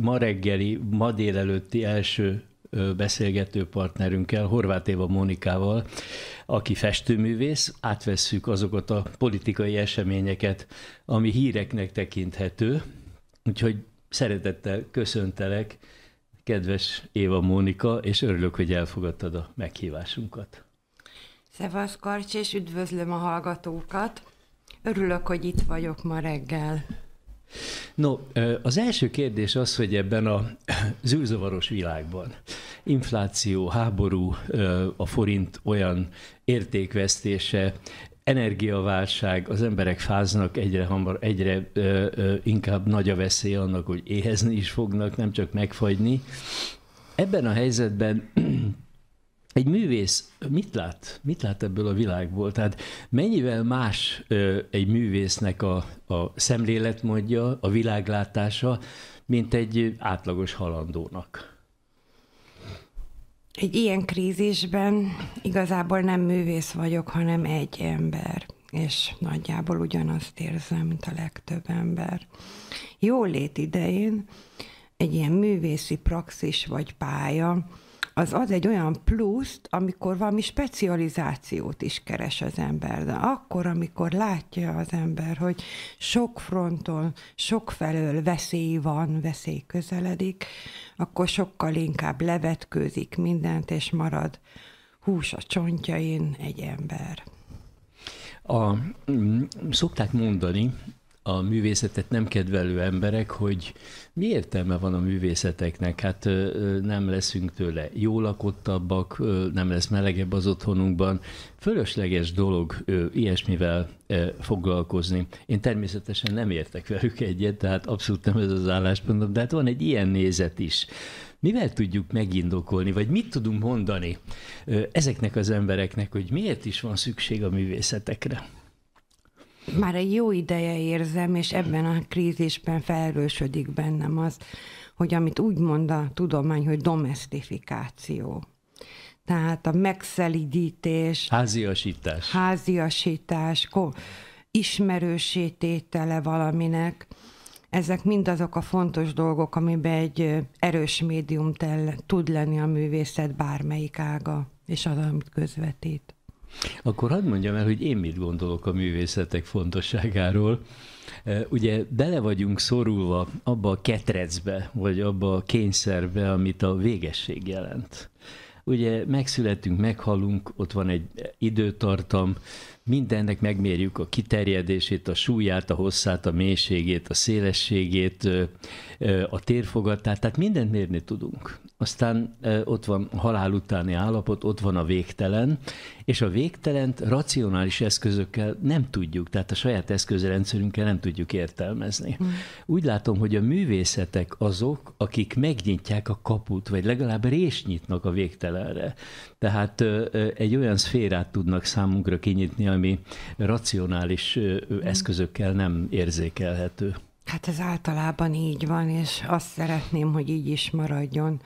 ma reggeli, ma délelőtti első beszélgető partnerünkkel, Horváth Éva Mónikával, aki festőművész, átvesszük azokat a politikai eseményeket, ami híreknek tekinthető. Úgyhogy szeretettel köszöntelek, kedves Éva Mónika, és örülök, hogy elfogadtad a meghívásunkat. Szevasz Karcs, és üdvözlöm a hallgatókat! Örülök, hogy itt vagyok ma reggel. No, az első kérdés az, hogy ebben a zűrzavaros világban infláció, háború, a forint olyan értékvesztése, energiaválság, az emberek fáznak egyre hamar, egyre ö, ö, inkább nagy a veszély annak, hogy éhezni is fognak, nem csak megfagyni. Ebben a helyzetben egy művész mit lát? Mit lát ebből a világból? Tehát mennyivel más egy művésznek a, a szemléletmódja, a világlátása, mint egy átlagos halandónak? Egy ilyen krízisben igazából nem művész vagyok, hanem egy ember, és nagyjából ugyanazt érzem, mint a legtöbb ember. Jólét idején egy ilyen művészi praxis vagy pálya, az ad egy olyan pluszt, amikor valami specializációt is keres az ember. De akkor, amikor látja az ember, hogy sok fronton, sok felől veszély van, veszély közeledik, akkor sokkal inkább levetkőzik mindent, és marad hús a csontjain egy ember. A, mm, szokták mondani, a művészetet nem kedvelő emberek, hogy mi értelme van a művészeteknek? Hát nem leszünk tőle jó lakottabbak, nem lesz melegebb az otthonunkban. Fölösleges dolog ilyesmivel foglalkozni. Én természetesen nem értek velük egyet, tehát abszolút nem ez az álláspontom, de hát van egy ilyen nézet is. Mivel tudjuk megindokolni, vagy mit tudunk mondani ezeknek az embereknek, hogy miért is van szükség a művészetekre? már egy jó ideje érzem, és ebben a krízisben felerősödik bennem az, hogy amit úgy mond a tudomány, hogy domestifikáció. Tehát a megszelidítés. Háziasítás. Háziasítás, ismerősététele valaminek. Ezek mind azok a fontos dolgok, amiben egy erős médium tud lenni a művészet bármelyik ága, és az, amit közvetít. Akkor hadd mondjam el, hogy én mit gondolok a művészetek fontosságáról. E, ugye bele vagyunk szorulva abba a ketrecbe, vagy abba a kényszerbe, amit a végesség jelent. Ugye megszületünk, meghalunk, ott van egy időtartam, mindennek megmérjük a kiterjedését, a súlyát, a hosszát, a mélységét, a szélességét, e, e, a térfogatát, tehát mindent mérni tudunk aztán ott van a halál utáni állapot, ott van a végtelen, és a végtelent racionális eszközökkel nem tudjuk, tehát a saját eszközrendszerünkkel nem tudjuk értelmezni. Mm. Úgy látom, hogy a művészetek azok, akik megnyitják a kaput, vagy legalább részt nyitnak a végtelenre. Tehát egy olyan szférát tudnak számunkra kinyitni, ami racionális hmm. eszközökkel nem érzékelhető. Hát ez általában így van, és azt szeretném, hogy így is maradjon.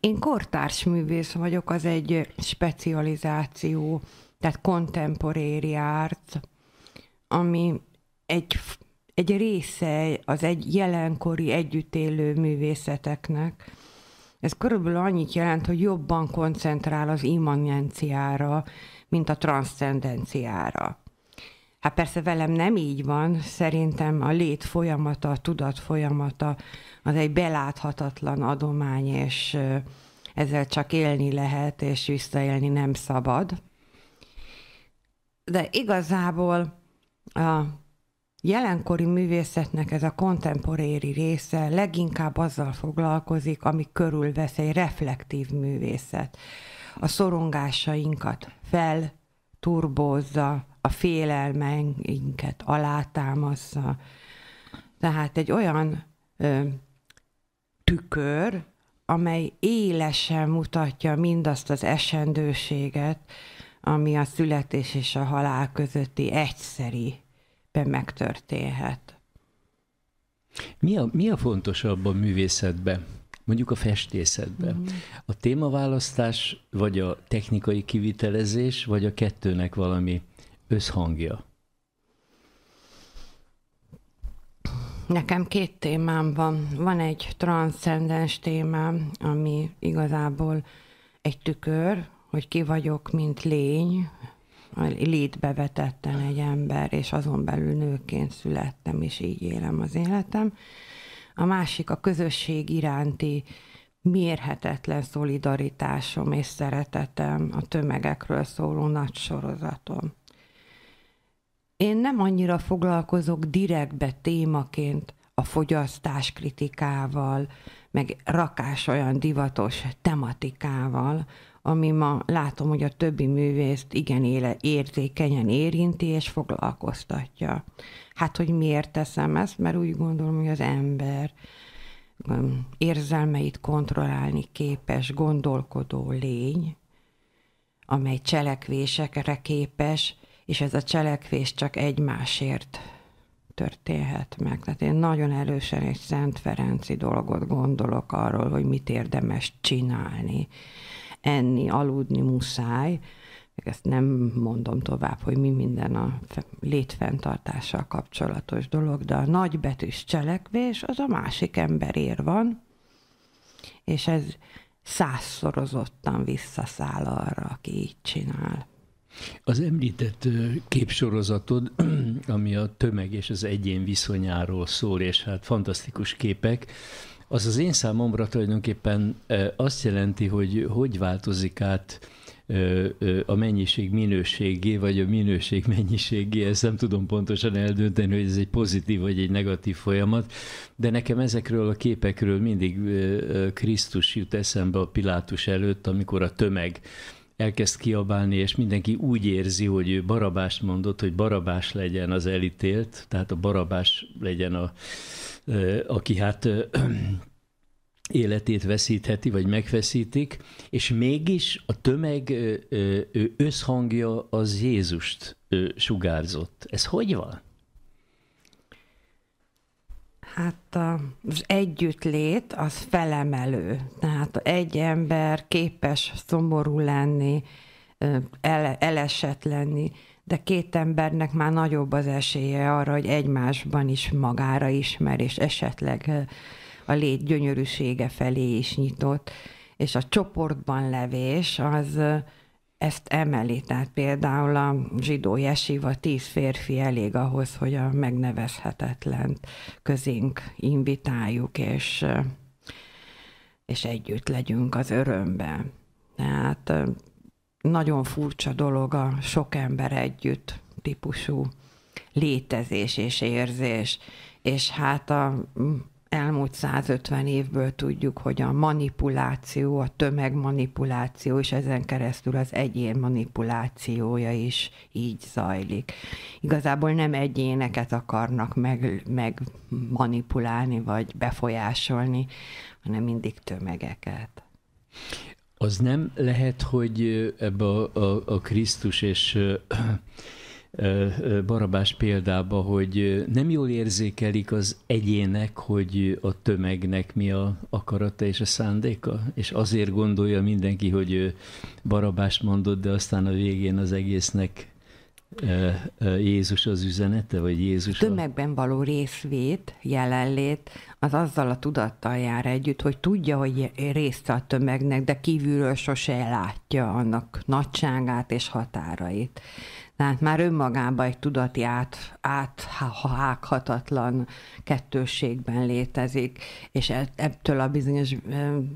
Én kortárs művész vagyok, az egy specializáció, tehát kontemporéri árt, ami egy, egy része az egy jelenkori együttélő művészeteknek. Ez körülbelül annyit jelent, hogy jobban koncentrál az immanenciára, mint a transzcendenciára. Hát persze velem nem így van, szerintem a lét folyamata, a tudat folyamata az egy beláthatatlan adomány, és ezzel csak élni lehet, és visszaélni nem szabad. De igazából a jelenkori művészetnek ez a kontemporéri része leginkább azzal foglalkozik, ami körülvesz egy reflektív művészet. A szorongásainkat felturbózza, a félelmeinket alátámasza, Tehát egy olyan ö, tükör, amely élesen mutatja mindazt az esendőséget, ami a születés és a halál közötti egyszeriben megtörténhet. Mi a, mi a fontosabb a művészetben? mondjuk a festészetben. Mm. A témaválasztás, vagy a technikai kivitelezés, vagy a kettőnek valami összhangja? Nekem két témám van. Van egy transzcendens témám, ami igazából egy tükör, hogy ki vagyok, mint lény, létbe vetettem egy ember, és azon belül nőként születtem, és így élem az életem. A másik a közösség iránti mérhetetlen szolidaritásom és szeretetem, a tömegekről szóló nagy sorozatom. Én nem annyira foglalkozok direktbe témaként a fogyasztás kritikával, meg rakás olyan divatos tematikával, ami ma látom, hogy a többi művészt igen éle, értékenyen érinti és foglalkoztatja. Hát, hogy miért teszem ezt? Mert úgy gondolom, hogy az ember érzelmeit kontrollálni képes, gondolkodó lény, amely cselekvésekre képes, és ez a cselekvés csak egymásért történhet meg. Tehát én nagyon erősen egy Szent Ferenci dolgot gondolok arról, hogy mit érdemes csinálni. Enni, aludni muszáj, ezt nem mondom tovább, hogy mi minden a létfenntartással kapcsolatos dolog, de a nagybetűs cselekvés az a másik emberér van, és ez százszorozottan visszaszáll arra, aki így csinál. Az említett képsorozatod, ami a tömeg és az egyén viszonyáról szól, és hát fantasztikus képek, az az én számomra tulajdonképpen azt jelenti, hogy hogy változik át a mennyiség minőségé, vagy a minőség mennyiségé, ezt nem tudom pontosan eldönteni, hogy ez egy pozitív vagy egy negatív folyamat, de nekem ezekről a képekről mindig Krisztus jut eszembe a Pilátus előtt, amikor a tömeg elkezd kiabálni, és mindenki úgy érzi, hogy ő barabást mondott, hogy barabás legyen az elítélt, tehát a barabás legyen a, aki hát életét veszítheti, vagy megveszítik, és mégis a tömeg összhangja az Jézust sugárzott. Ez hogy van? Hát az együttlét az felemelő. Tehát egy ember képes szomorú lenni, el, elesett lenni, de két embernek már nagyobb az esélye arra, hogy egymásban is magára ismer, és esetleg a lét gyönyörűsége felé is nyitott. És a csoportban levés az, ezt emeli, tehát például a zsidó jesiva tíz férfi elég ahhoz, hogy a megnevezhetetlen közénk invitáljuk, és, és együtt legyünk az örömben. Tehát nagyon furcsa dolog a sok ember együtt típusú létezés és érzés, és hát a elmúlt 150 évből tudjuk, hogy a manipuláció, a tömegmanipuláció, és ezen keresztül az egyén manipulációja is így zajlik. Igazából nem egyéneket akarnak meg, meg manipulálni, vagy befolyásolni, hanem mindig tömegeket. Az nem lehet, hogy ebbe a, a, a Krisztus és Barabás példába, hogy nem jól érzékelik az egyének, hogy a tömegnek mi a akarata és a szándéka, és azért gondolja mindenki, hogy Barabást mondott, de aztán a végén az egésznek Jézus az üzenete, vagy Jézus a... Tömegben való részvét, jelenlét, az azzal a tudattal jár együtt, hogy tudja, hogy részt a tömegnek, de kívülről sose látja annak nagyságát és határait. Tehát már önmagában egy tudati át, áthághatatlan kettősségben létezik, és e, ettől a bizonyos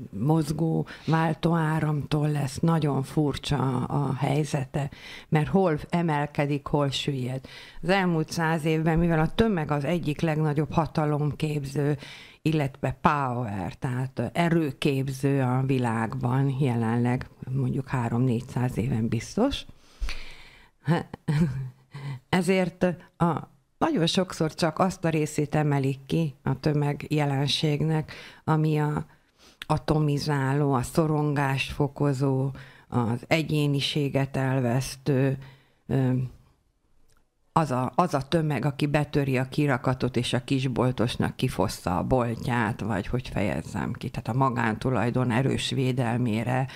mozgó váltó áramtól lesz nagyon furcsa a helyzete, mert hol emelkedik, hol süllyed. Az elmúlt száz évben, mivel a tömeg az egyik legnagyobb hatalomképző, illetve power, tehát erőképző a világban jelenleg, mondjuk 3-400 éven biztos, Ezért a, nagyon sokszor csak azt a részét emelik ki a tömeg jelenségnek, ami a atomizáló, a szorongást fokozó, az egyéniséget elvesztő, az a, az a tömeg, aki betöri a kirakatot, és a kisboltosnak kifossza a boltját, vagy hogy fejezzem ki, tehát a magántulajdon erős védelmére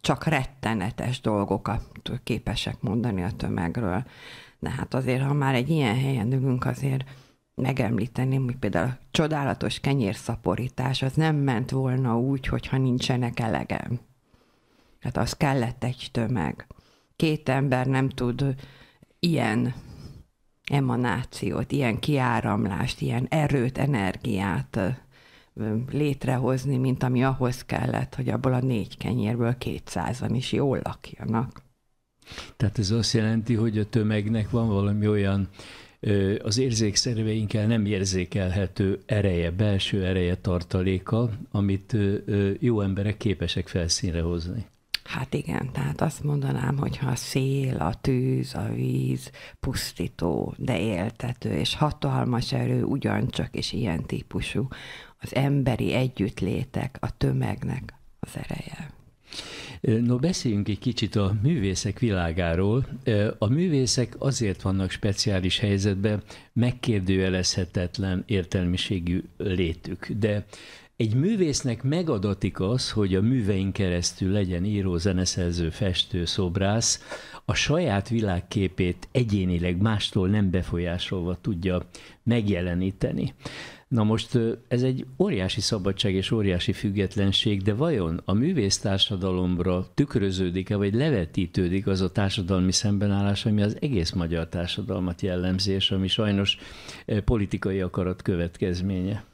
csak rettenetes dolgokat képesek mondani a tömegről. De hát azért, ha már egy ilyen helyen ülünk, azért megemlíteném, hogy például a csodálatos kenyérszaporítás az nem ment volna úgy, hogyha nincsenek elegem. Hát az kellett egy tömeg. Két ember nem tud ilyen emanációt, ilyen kiáramlást, ilyen erőt, energiát létrehozni, mint ami ahhoz kellett, hogy abból a négy kenyérből kétszázan is jól lakjanak. Tehát ez azt jelenti, hogy a tömegnek van valami olyan az érzékszerveinkkel nem érzékelhető ereje, belső ereje tartaléka, amit jó emberek képesek felszínre hozni. Hát igen, tehát azt mondanám, hogy ha a szél, a tűz, a víz pusztító, de éltető és hatalmas erő ugyancsak és ilyen típusú az emberi együttlétek, a tömegnek az ereje. No, beszéljünk egy kicsit a művészek világáról. A művészek azért vannak speciális helyzetben, megkérdőjelezhetetlen értelmiségű létük, de egy művésznek megadatik az, hogy a művein keresztül legyen író, zeneszerző, festő, szobrász, a saját világképét egyénileg mástól nem befolyásolva tudja megjeleníteni. Na most ez egy óriási szabadság és óriási függetlenség, de vajon a művész társadalomra tükröződik-e, vagy levetítődik az a társadalmi szembenállás, ami az egész magyar társadalmat jellemzi, és ami sajnos politikai akarat következménye?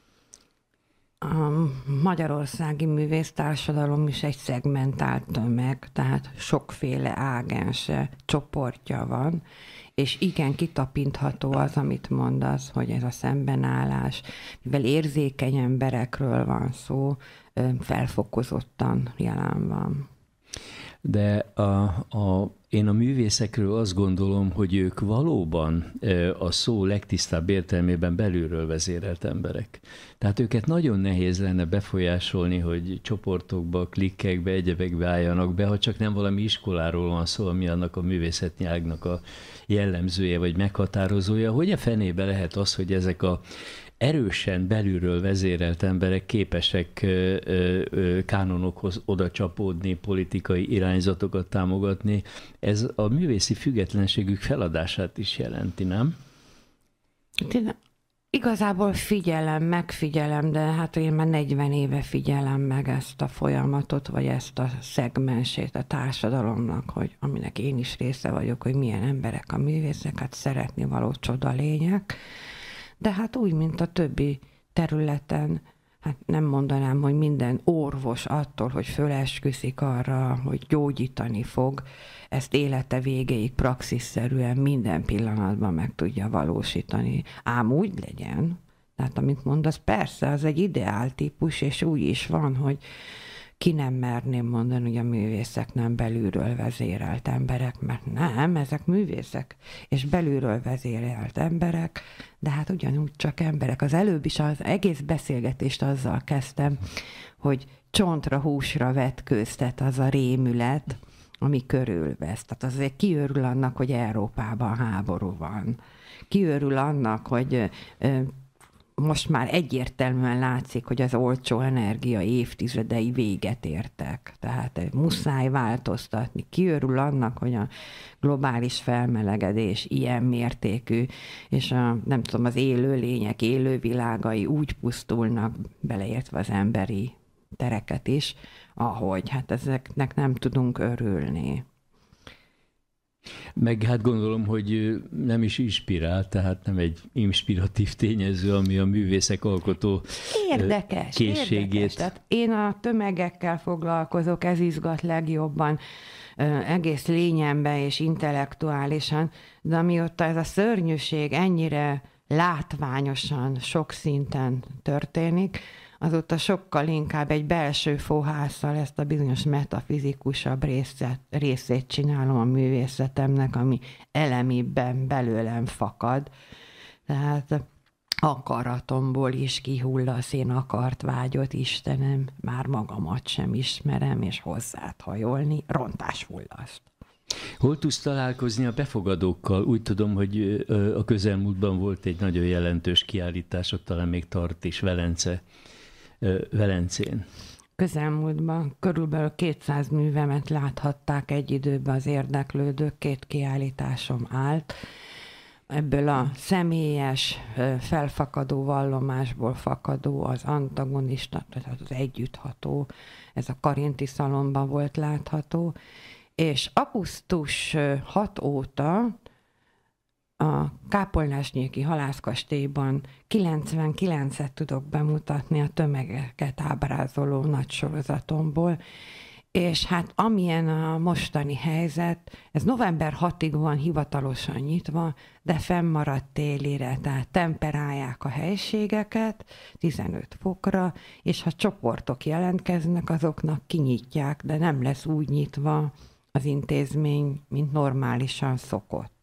a magyarországi művésztársadalom is egy szegmentált tömeg, tehát sokféle ágense, csoportja van, és igen, kitapintható az, amit mondasz, hogy ez a szembenállás, mivel érzékeny emberekről van szó, felfokozottan jelen van. De a, a én a művészekről azt gondolom, hogy ők valóban a szó legtisztább értelmében belülről vezérelt emberek. Tehát őket nagyon nehéz lenne befolyásolni, hogy csoportokba, klikkekbe, egyebekbe álljanak be, ha csak nem valami iskoláról van szó, ami annak a művészetnyágnak a jellemzője vagy meghatározója. Hogy a fenébe lehet az, hogy ezek a erősen belülről vezérelt emberek képesek kánonokhoz oda csapódni, politikai irányzatokat támogatni. Ez a művészi függetlenségük feladását is jelenti, nem? Tényleg, hát Igazából figyelem, megfigyelem, de hát én már 40 éve figyelem meg ezt a folyamatot, vagy ezt a szegmensét a társadalomnak, hogy aminek én is része vagyok, hogy milyen emberek a művészek, hát szeretni való csoda lények de hát úgy, mint a többi területen, hát nem mondanám, hogy minden orvos attól, hogy fölesküszik arra, hogy gyógyítani fog, ezt élete végéig praxisszerűen minden pillanatban meg tudja valósítani. Ám úgy legyen, tehát amit mondasz, persze, az egy ideál típus, és úgy is van, hogy ki nem merném mondani, hogy a művészek nem belülről vezérelt emberek, mert nem, ezek művészek, és belülről vezérelt emberek, de hát ugyanúgy csak emberek. Az előbb is az egész beszélgetést azzal kezdtem, hogy csontra húsra vetkőztet az a rémület, ami körülvesz. Tehát azért kiörül annak, hogy Európában háború van. Kiörül annak, hogy most már egyértelműen látszik, hogy az olcsó energia évtizedei véget értek. Tehát eh, muszáj változtatni. Kiörül annak, hogy a globális felmelegedés ilyen mértékű, és a, nem tudom, az élő lények, élő világai úgy pusztulnak, beleértve az emberi tereket is, ahogy hát ezeknek nem tudunk örülni. Meg hát gondolom, hogy nem is inspirál, tehát nem egy inspiratív tényező, ami a művészek alkotó érdekes, készségét. Érdekes. Tehát én a tömegekkel foglalkozok, ez izgat legjobban egész lényembe és intellektuálisan, de amióta ez a szörnyűség ennyire látványosan, sok szinten történik, azóta sokkal inkább egy belső fohászal ezt a bizonyos metafizikusabb részet, részét csinálom a művészetemnek, ami elemiben belőlem fakad. Tehát akaratomból is kihullasz, én akart vágyot, Istenem, már magamat sem ismerem, és hozzád hajolni, rontás hullaszt. Hol tudsz találkozni a befogadókkal? Úgy tudom, hogy a közelmúltban volt egy nagyon jelentős kiállítás, ott talán még tart is Velence Velencén. Közelmúltban körülbelül 200 művemet láthatták egy időben az érdeklődők, két kiállításom állt. Ebből a személyes, felfakadó vallomásból fakadó, az antagonista, tehát az együttható, ez a Karinti szalomban volt látható, és augusztus 6 óta a Kápolnásnyéki halászkastélyban 99-et tudok bemutatni a tömegeket ábrázoló nagy sorozatomból, és hát amilyen a mostani helyzet, ez november 6-ig van hivatalosan nyitva, de fennmaradt télire, tehát temperálják a helységeket 15 fokra, és ha csoportok jelentkeznek, azoknak kinyitják, de nem lesz úgy nyitva az intézmény, mint normálisan szokott.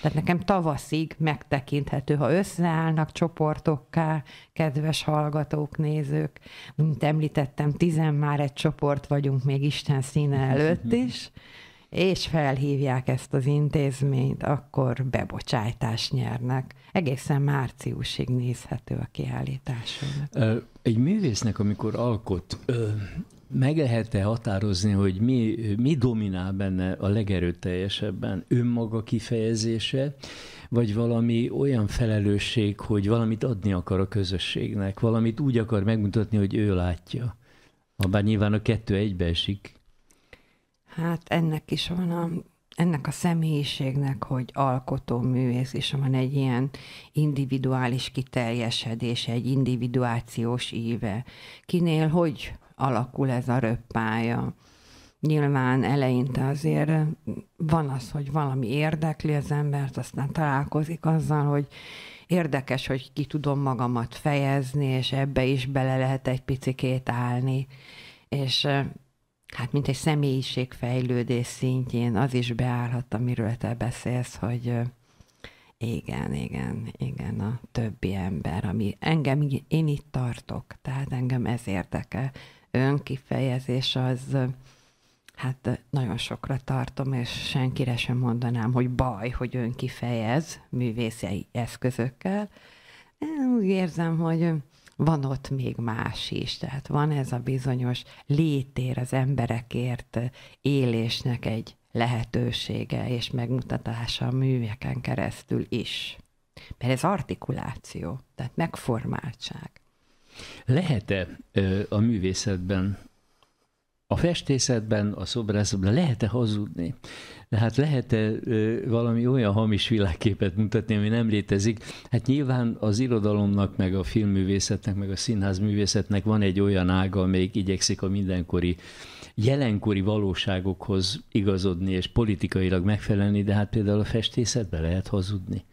Tehát nekem tavaszig megtekinthető, ha összeállnak csoportokká, kedves hallgatók, nézők, mint említettem, tizen már egy csoport vagyunk még Isten színe előtt mhm. is, és felhívják ezt az intézményt, akkor bebocsájtást nyernek. Egészen márciusig nézhető a kiállítás. Egy művésznek, amikor alkot, meg lehet-e határozni, hogy mi, mi dominál benne a legerőteljesebben? Önmaga kifejezése, vagy valami olyan felelősség, hogy valamit adni akar a közösségnek, valamit úgy akar megmutatni, hogy ő látja? Habár nyilván a kettő egybeesik. Hát ennek is van a ennek a személyiségnek, hogy alkotó művész, és van egy ilyen individuális kiteljesedése, egy individuációs íve. Kinél hogy alakul ez a röppája, Nyilván eleinte azért van az, hogy valami érdekli az embert, aztán találkozik azzal, hogy érdekes, hogy ki tudom magamat fejezni, és ebbe is bele lehet egy picikét állni. És hát mint egy személyiségfejlődés szintjén az is beállhat, amiről te beszélsz, hogy igen, igen, igen, a többi ember, ami engem, én itt tartok, tehát engem ez érdekel önkifejezés az, hát nagyon sokra tartom, és senkire sem mondanám, hogy baj, hogy önkifejez művészi eszközökkel. Én úgy érzem, hogy van ott még más is, tehát van ez a bizonyos létér az emberekért élésnek egy lehetősége és megmutatása a műveken keresztül is. Mert ez artikuláció, tehát megformáltság. Lehet-e a művészetben, a festészetben, a szobrászatban lehet-e hazudni? De hát lehet-e valami olyan hamis világképet mutatni, ami nem létezik? Hát nyilván az irodalomnak, meg a filmművészetnek, meg a színházművészetnek van egy olyan ága, amelyik igyekszik a mindenkori jelenkori valóságokhoz igazodni és politikailag megfelelni, de hát például a festészetbe lehet hazudni.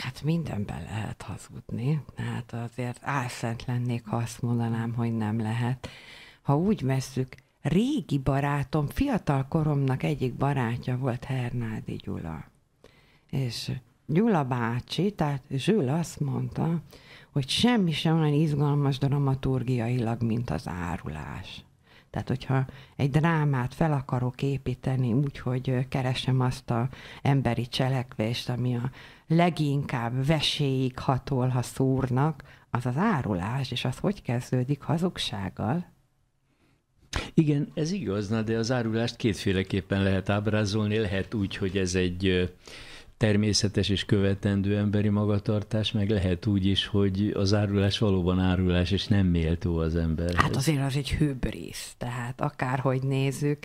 Hát mindenben lehet hazudni. Hát azért álszent lennék, ha azt mondanám, hogy nem lehet. Ha úgy veszük, régi barátom, fiatal koromnak egyik barátja volt Hernádi Gyula. És Gyula bácsi, tehát Zsül azt mondta, hogy semmi sem olyan izgalmas dramaturgiailag, mint az árulás. Tehát, hogyha egy drámát fel akarok építeni úgyhogy keresem azt a emberi cselekvést, ami a leginkább veséig hatol, ha szúrnak, az az árulás, és az hogy kezdődik hazugsággal? Igen, ez igaz, de az árulást kétféleképpen lehet ábrázolni. Lehet úgy, hogy ez egy természetes és követendő emberi magatartás, meg lehet úgy is, hogy az árulás valóban árulás, és nem méltó az ember. Hát azért az egy hőbrész, tehát akárhogy nézzük,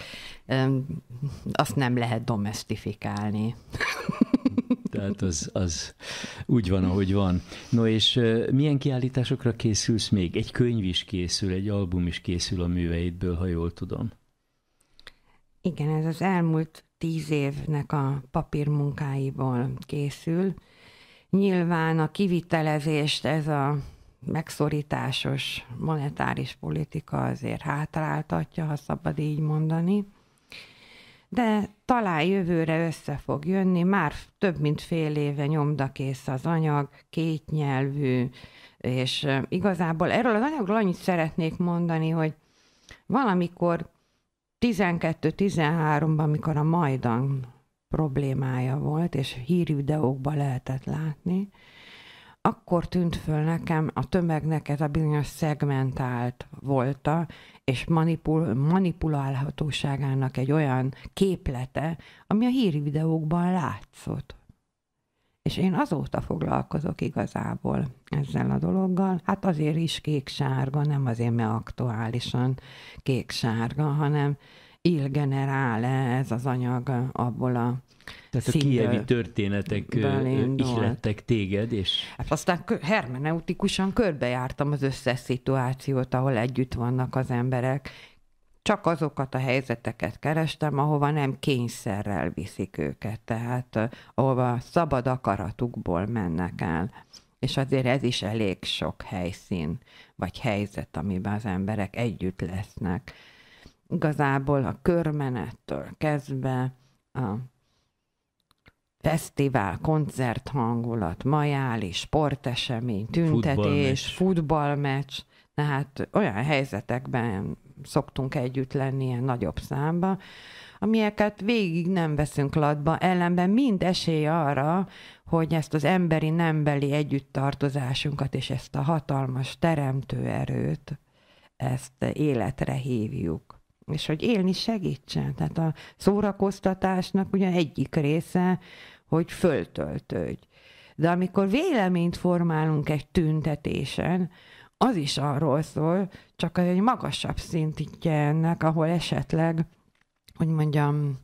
azt nem lehet domestifikálni. Tehát az, az úgy van, ahogy van. No és milyen kiállításokra készülsz még? Egy könyv is készül, egy album is készül a műveidből, ha jól tudom. Igen, ez az elmúlt tíz évnek a papírmunkáiból készül. Nyilván a kivitelezést ez a megszorításos monetáris politika azért hátráltatja, ha szabad így mondani de talán jövőre össze fog jönni, már több mint fél éve nyomdakész az anyag, kétnyelvű, és igazából erről az anyagról annyit szeretnék mondani, hogy valamikor 12-13-ban, amikor a Majdan problémája volt, és hírvideókban lehetett látni, akkor tűnt föl nekem a tömegnek ez a bizonyos szegmentált volta, és manipul, manipulálhatóságának egy olyan képlete, ami a híri videókban látszott. És én azóta foglalkozok igazából ezzel a dologgal. Hát azért is kék-sárga, nem azért, mert aktuálisan kék-sárga, hanem il generál -e ez az anyag abból a tehát a kievi történetek lettek téged, és... Hát aztán hermeneutikusan körbejártam az összes szituációt, ahol együtt vannak az emberek. Csak azokat a helyzeteket kerestem, ahova nem kényszerrel viszik őket, tehát ahova szabad akaratukból mennek el. És azért ez is elég sok helyszín, vagy helyzet, amiben az emberek együtt lesznek igazából a körmenettől kezdve a fesztivál, koncert hangulat, majáli, sportesemény, tüntetés, futballmeccs, tehát olyan helyzetekben szoktunk együtt lenni ilyen nagyobb számba, amieket végig nem veszünk latba, ellenben mind esély arra, hogy ezt az emberi nembeli együtttartozásunkat és ezt a hatalmas teremtő erőt, ezt életre hívjuk és hogy élni segítsen. Tehát a szórakoztatásnak ugyan egyik része, hogy föltöltődj. De amikor véleményt formálunk egy tüntetésen, az is arról szól, csak egy magasabb szintítje ennek, ahol esetleg, hogy mondjam,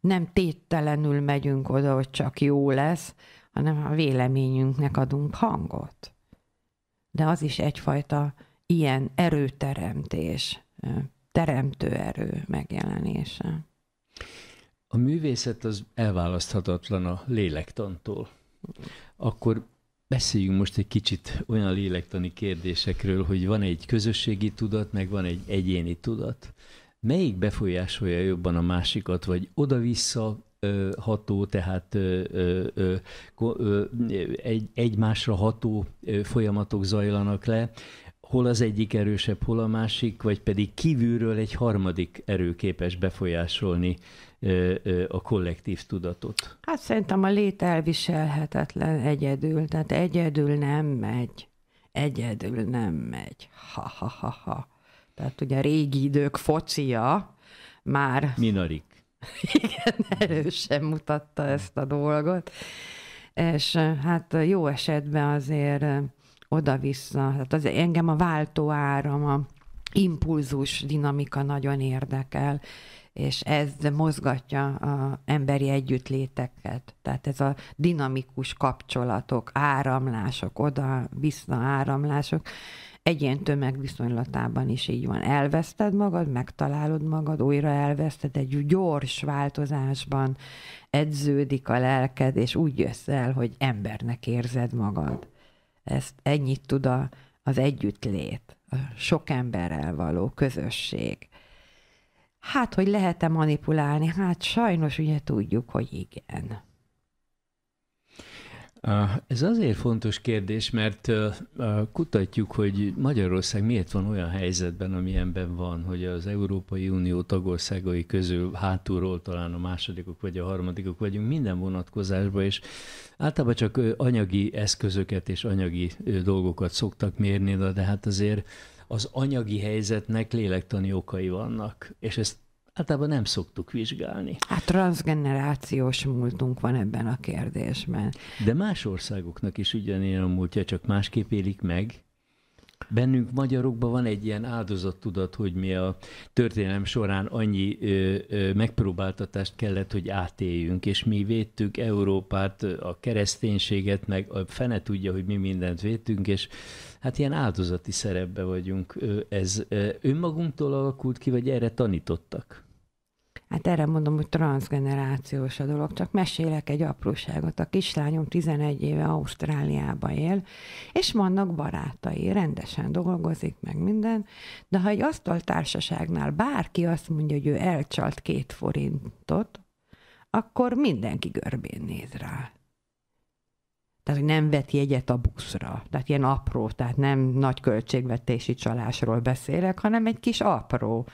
nem téttelenül megyünk oda, hogy csak jó lesz, hanem a véleményünknek adunk hangot. De az is egyfajta ilyen erőteremtés teremtő erő megjelenése. A művészet az elválaszthatatlan a lélektantól. Akkor Beszéljünk most egy kicsit olyan lélektani kérdésekről, hogy van egy közösségi tudat, meg van egy egyéni tudat. Melyik befolyásolja jobban a másikat, vagy oda-vissza ö, ható, tehát ö, egy, egymásra ható folyamatok zajlanak le, hol az egyik erősebb, hol a másik, vagy pedig kívülről egy harmadik erő képes befolyásolni a kollektív tudatot? Hát szerintem a lét elviselhetetlen egyedül, tehát egyedül nem megy. Egyedül nem megy. Ha-ha-ha-ha. Tehát ugye a régi idők focia már... Minarik. Igen, erősen mutatta ezt a dolgot. És hát jó esetben azért oda-vissza. Hát az engem a váltó áram, a impulzus dinamika nagyon érdekel, és ez mozgatja az emberi együttléteket. Tehát ez a dinamikus kapcsolatok, áramlások, oda-vissza áramlások, egyén tömeg viszonylatában is így van. Elveszted magad, megtalálod magad, újra elveszted egy gyors változásban, edződik a lelked, és úgy jössz el, hogy embernek érzed magad. Ezt ennyit tud a, az együttlét, a sok emberrel való közösség. Hát, hogy lehet-e manipulálni? Hát sajnos ugye tudjuk, hogy igen. Ez azért fontos kérdés, mert kutatjuk, hogy Magyarország miért van olyan helyzetben, amilyenben van, hogy az Európai Unió tagországai közül hátulról talán a másodikok vagy a harmadikok vagyunk minden vonatkozásban, és Általában csak anyagi eszközöket és anyagi dolgokat szoktak mérni, de hát azért az anyagi helyzetnek lélektani okai vannak, és ezt általában nem szoktuk vizsgálni. Hát transgenerációs múltunk van ebben a kérdésben. De más országoknak is ugyanilyen a múltja, csak másképp élik meg, bennünk magyarokban van egy ilyen áldozattudat, hogy mi a történelem során annyi ö, ö, megpróbáltatást kellett, hogy átéljünk, és mi védtük Európát, a kereszténységet, meg a fene tudja, hogy mi mindent védtünk, és hát ilyen áldozati szerepbe vagyunk. Ez önmagunktól alakult ki, vagy erre tanítottak? Hát erre mondom, hogy transgenerációs a dolog, csak mesélek egy apróságot. A kislányom 11 éve Ausztráliába él, és vannak barátai, rendesen dolgozik, meg minden, de ha egy asztaltársaságnál bárki azt mondja, hogy ő elcsalt két forintot, akkor mindenki görbén néz rá. Tehát, hogy nem vet jegyet a buszra. Tehát ilyen apró, tehát nem nagy költségvetési csalásról beszélek, hanem egy kis apró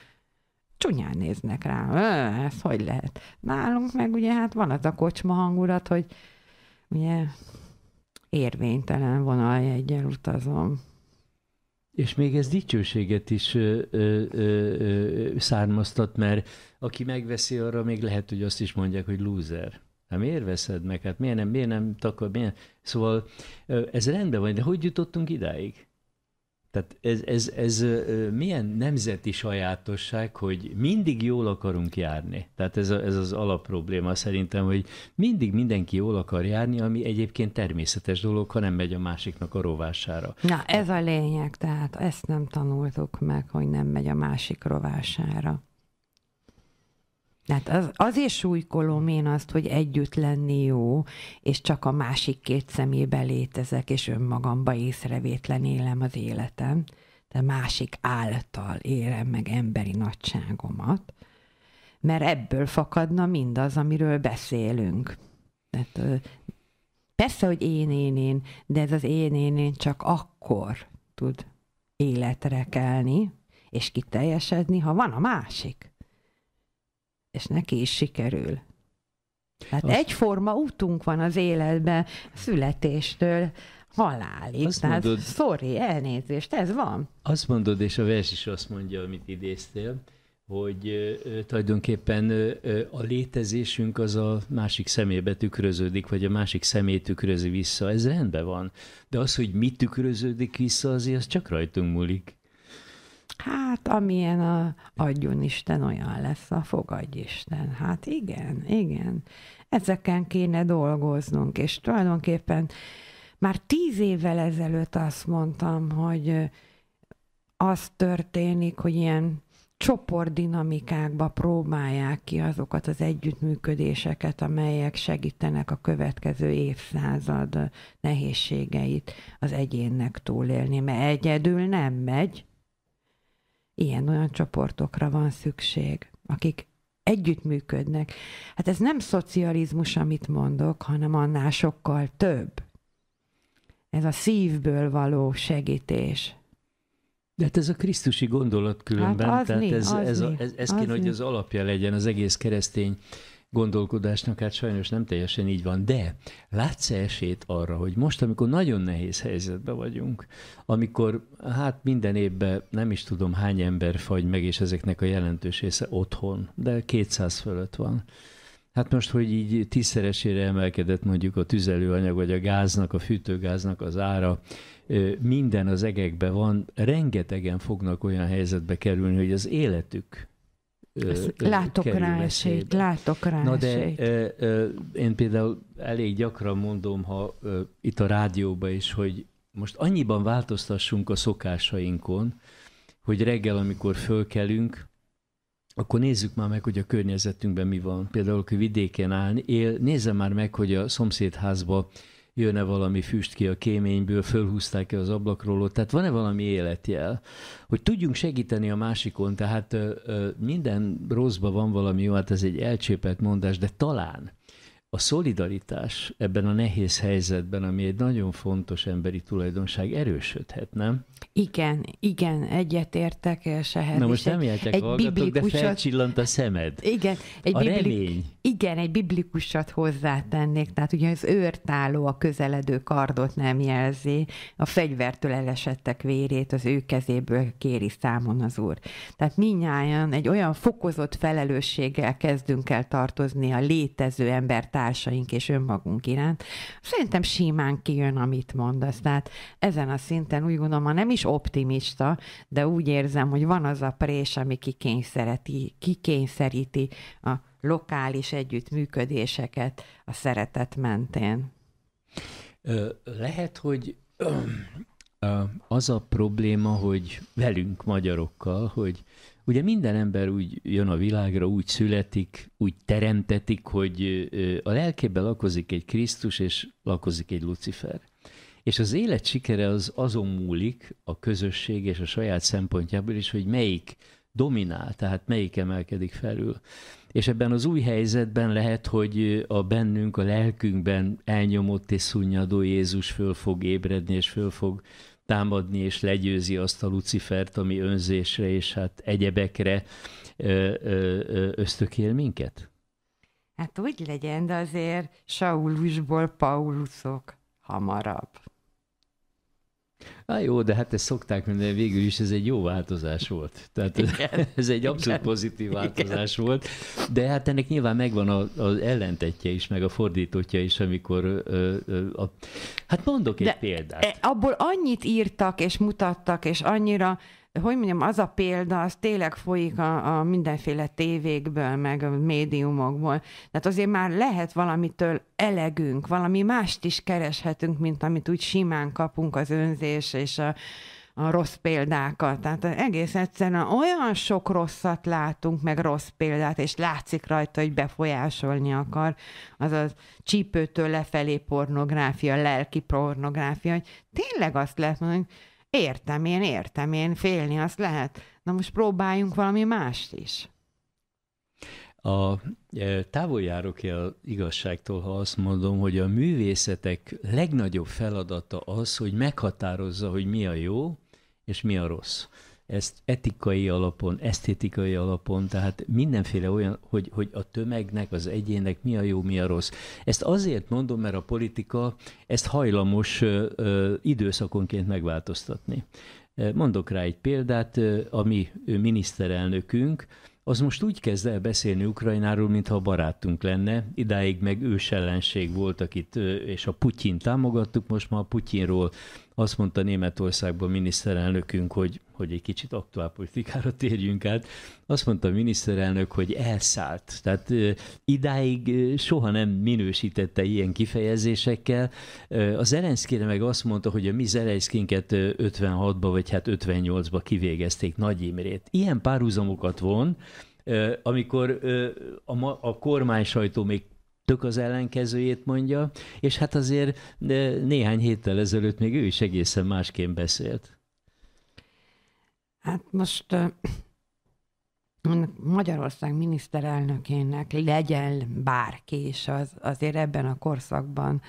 csúnyán néznek rám. Ö, ez hogy lehet? Nálunk meg ugye hát van az a kocsma hangulat, hogy ugye érvénytelen vonaljegyel utazom. És még ez dicsőséget is ö, ö, ö, ö, származtat, mert aki megveszi arra, még lehet, hogy azt is mondják, hogy lúzer. Hát miért veszed meg? Hát miért nem, miért nem takar, miért... Szóval ez rendben van, de hogy jutottunk idáig? Tehát ez, ez, ez milyen nemzeti sajátosság, hogy mindig jól akarunk járni. Tehát ez, a, ez az alapprobléma szerintem, hogy mindig mindenki jól akar járni, ami egyébként természetes dolog, ha nem megy a másiknak a rovására. Na ez a lényeg, tehát ezt nem tanultuk meg, hogy nem megy a másik rovására. Tehát az, azért súlykolom én azt, hogy együtt lenni jó, és csak a másik két szemébe létezek, és önmagamba észrevétlen élem az életem, de másik által érem meg emberi nagyságomat, mert ebből fakadna mindaz, amiről beszélünk. Tehát, persze, hogy én, én, én, de ez az én, én, én csak akkor tud életre kelni, és kiteljesedni, ha van a másik és neki is sikerül. Tehát Azt... egyforma útunk van az életben, születéstől halálig. Azt Tehát, mondod, sorry, elnézést, ez van. Azt mondod, és a vers is azt mondja, amit idéztél, hogy ö, tulajdonképpen ö, a létezésünk az a másik szemébe tükröződik, vagy a másik szemé tükrözi vissza, ez rendben van. De az, hogy mit tükröződik vissza, azért az csak rajtunk múlik. Hát, amilyen a, adjon Isten, olyan lesz a fogadj Isten. Hát igen, igen. Ezeken kéne dolgoznunk, és tulajdonképpen már tíz évvel ezelőtt azt mondtam, hogy az történik, hogy ilyen csoportdinamikákba próbálják ki azokat az együttműködéseket, amelyek segítenek a következő évszázad nehézségeit az egyénnek túlélni, mert egyedül nem megy, ilyen-olyan csoportokra van szükség, akik együttműködnek. Hát ez nem szocializmus, amit mondok, hanem annál sokkal több. Ez a szívből való segítés. De hát ez a krisztusi gondolat különben, hát az tehát mi, ez, az ez, mi, ez, ez, az kéne, hogy az alapja legyen az egész keresztény gondolkodásnak, hát sajnos nem teljesen így van, de látsz -e esélyt arra, hogy most, amikor nagyon nehéz helyzetben vagyunk, amikor hát minden évben nem is tudom hány ember fagy meg, és ezeknek a jelentős része otthon, de 200 fölött van. Hát most, hogy így tízszeresére emelkedett mondjuk a tüzelőanyag, vagy a gáznak, a fűtőgáznak az ára, minden az egekben van, rengetegen fognak olyan helyzetbe kerülni, hogy az életük Látok rá esélyt, látok rá Na de esélyt. én például elég gyakran mondom, ha itt a rádióban is, hogy most annyiban változtassunk a szokásainkon, hogy reggel, amikor fölkelünk, akkor nézzük már meg, hogy a környezetünkben mi van. Például, aki vidéken áll, él, nézze már meg, hogy a szomszédházban jön-e valami füst ki a kéményből, fölhúzták-e az ablakról, tehát van-e valami életjel, hogy tudjunk segíteni a másikon, tehát ö, ö, minden rosszban van valami jó, hát ez egy elcsépelt mondás, de talán a szolidaritás ebben a nehéz helyzetben, ami egy nagyon fontos emberi tulajdonság, erősödhet, nem? Igen, igen, egyetértek és ehhez. Na most nem értek egy hallgatok, biblikusat... de felcsillant a szemed. Igen, egy a biblik... Igen, egy biblikusat hozzátennék, tehát ugye az őrtáló a közeledő kardot nem jelzi, a fegyvertől elesettek vérét az ő kezéből kéri számon az úr. Tehát minnyáján egy olyan fokozott felelősséggel kezdünk el tartozni a létező embertársaságban, társaink és önmagunk iránt, szerintem simán kijön, amit mondasz. Tehát ezen a szinten úgy gondolom, ha nem is optimista, de úgy érzem, hogy van az a prés, ami kikényszereti, kikényszeríti a lokális együttműködéseket a szeretet mentén. Lehet, hogy az a probléma, hogy velünk magyarokkal, hogy Ugye minden ember úgy jön a világra, úgy születik, úgy teremtetik, hogy a lelkében lakozik egy Krisztus, és lakozik egy Lucifer. És az élet sikere az azon múlik a közösség és a saját szempontjából is, hogy melyik dominál, tehát melyik emelkedik felül. És ebben az új helyzetben lehet, hogy a bennünk, a lelkünkben elnyomott és szunnyadó Jézus föl fog ébredni, és föl fog támadni, és legyőzi azt a Lucifert, ami önzésre és hát egyebekre ösztökél minket? Hát úgy legyen, de azért Saulusból Paulusok hamarabb. Há, jó, de hát ezt szokták mondani, végül is ez egy jó változás volt. Tehát Igen. ez egy abszolút Igen. pozitív változás Igen. volt. De hát ennek nyilván megvan az ellentetje is, meg a fordítotja is, amikor... Ö, ö, a... Hát mondok egy de példát. E, abból annyit írtak és mutattak, és annyira hogy mondjam, az a példa, az tényleg folyik a, a mindenféle tévékből, meg a médiumokból. Tehát azért már lehet valamitől elegünk, valami mást is kereshetünk, mint amit úgy simán kapunk az önzés és a, a rossz példákat. Tehát egész egyszerűen olyan sok rosszat látunk, meg rossz példát, és látszik rajta, hogy befolyásolni akar, az a csípőtől lefelé pornográfia, lelki pornográfia, hogy tényleg azt lehet mondani, Értem én, értem én, félni azt lehet. Na most próbáljunk valami mást is. A e, távoljárok el igazságtól, ha azt mondom, hogy a művészetek legnagyobb feladata az, hogy meghatározza, hogy mi a jó és mi a rossz ezt etikai alapon, esztétikai alapon, tehát mindenféle olyan, hogy, hogy a tömegnek, az egyének mi a jó, mi a rossz. Ezt azért mondom, mert a politika ezt hajlamos ö, ö, időszakonként megváltoztatni. Mondok rá egy példát, a mi miniszterelnökünk, az most úgy kezd el beszélni Ukrajnáról, mintha a barátunk lenne. Idáig meg ős ellenség volt, akit, és a Putyin támogattuk, most már a Putyinról azt mondta Németországban miniszterelnökünk, hogy, hogy egy kicsit politikára térjünk át, azt mondta a miniszterelnök, hogy elszállt. Tehát idáig soha nem minősítette ilyen kifejezésekkel. Az Zelenszkére meg azt mondta, hogy a mi Zelenszkinket 56-ba vagy hát 58-ba kivégezték Nagy Imrét. Ilyen párhuzamokat von, amikor a, ma, a kormány sajtó még tök az ellenkezőjét mondja, és hát azért néhány héttel ezelőtt még ő is egészen másként beszélt. Hát most Magyarország miniszterelnökének legyen bárki és az, azért ebben a korszakban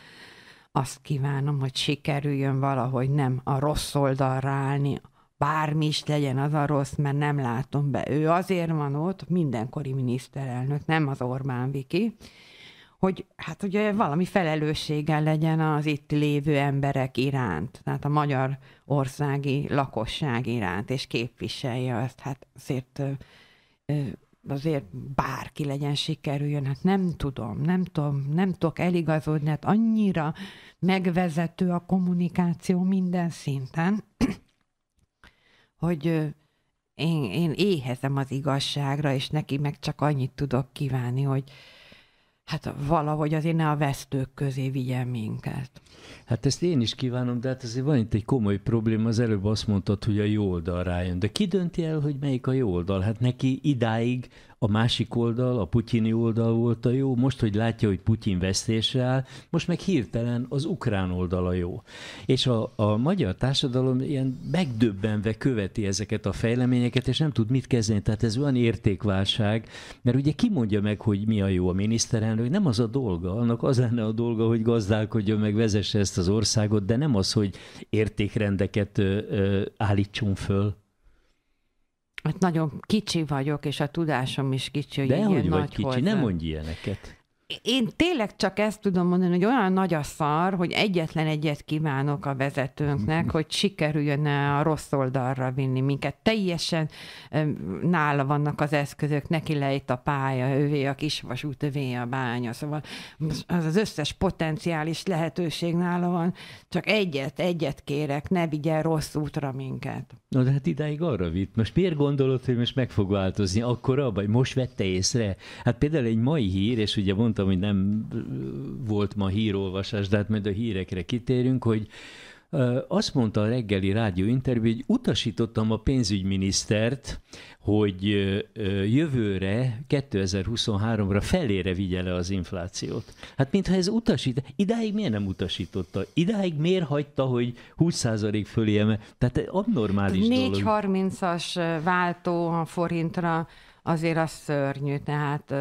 azt kívánom, hogy sikerüljön valahogy nem a rossz oldalra állni, bármi is legyen az a rossz, mert nem látom be. Ő azért van ott, mindenkori miniszterelnök, nem az Orbán Viki, hogy hát ugye valami felelősséggel legyen az itt lévő emberek iránt, tehát a magyar országi lakosság iránt, és képviselje azt, hát azért azért bárki legyen sikerüljön, hát nem tudom, nem tudom, nem tudok eligazodni, hát annyira megvezető a kommunikáció minden szinten, hogy én, én éhezem az igazságra, és neki meg csak annyit tudok kívánni, hogy hát valahogy azért ne a vesztők közé vigyen minket. Hát ezt én is kívánom, de hát azért van itt egy komoly probléma. Az előbb azt mondtad, hogy a jó oldal rájön. De ki dönti el, hogy melyik a jó oldal? Hát neki idáig a másik oldal, a putyini oldal volt a jó, most, hogy látja, hogy Putyin vesztésre áll, most meg hirtelen az ukrán oldala jó. És a, a magyar társadalom ilyen megdöbbenve követi ezeket a fejleményeket, és nem tud mit kezdeni. Tehát ez olyan értékválság, mert ugye ki mondja meg, hogy mi a jó a miniszterelnök, nem az a dolga, annak az lenne a dolga, hogy gazdálkodjon meg, vezesse ezt az országot, de nem az, hogy értékrendeket ö, ö, állítson föl. Hát nagyon kicsi vagyok, és a tudásom is kicsi, hogy De ilyen hogy nagy vagy kicsi, hozzá. nem mondj ilyeneket én tényleg csak ezt tudom mondani, hogy olyan nagy a szar, hogy egyetlen egyet kívánok a vezetőnknek, hogy sikerüljön a rossz oldalra vinni minket. Teljesen nála vannak az eszközök, neki lejt a pálya, ővé a kisvasút, ővé a bánya, szóval az az összes potenciális lehetőség nála van, csak egyet, egyet kérek, ne vigyen rossz útra minket. Na de hát idáig arra vitt. Most miért gondolod, hogy most meg fog változni? Akkor abban, hogy most vette észre? Hát például egy mai hír, és ugye mondta ami hogy nem volt ma hírolvasás, de hát majd a hírekre kitérünk, hogy azt mondta a reggeli rádióinterjú, hogy utasítottam a pénzügyminisztert, hogy jövőre, 2023-ra felére vigye le az inflációt. Hát mintha ez utasít, idáig miért nem utasította? Idáig miért hagyta, hogy 20% fölé emel? Tehát abnormális 4 dolog. 4,30-as váltó a forintra azért az szörnyű, tehát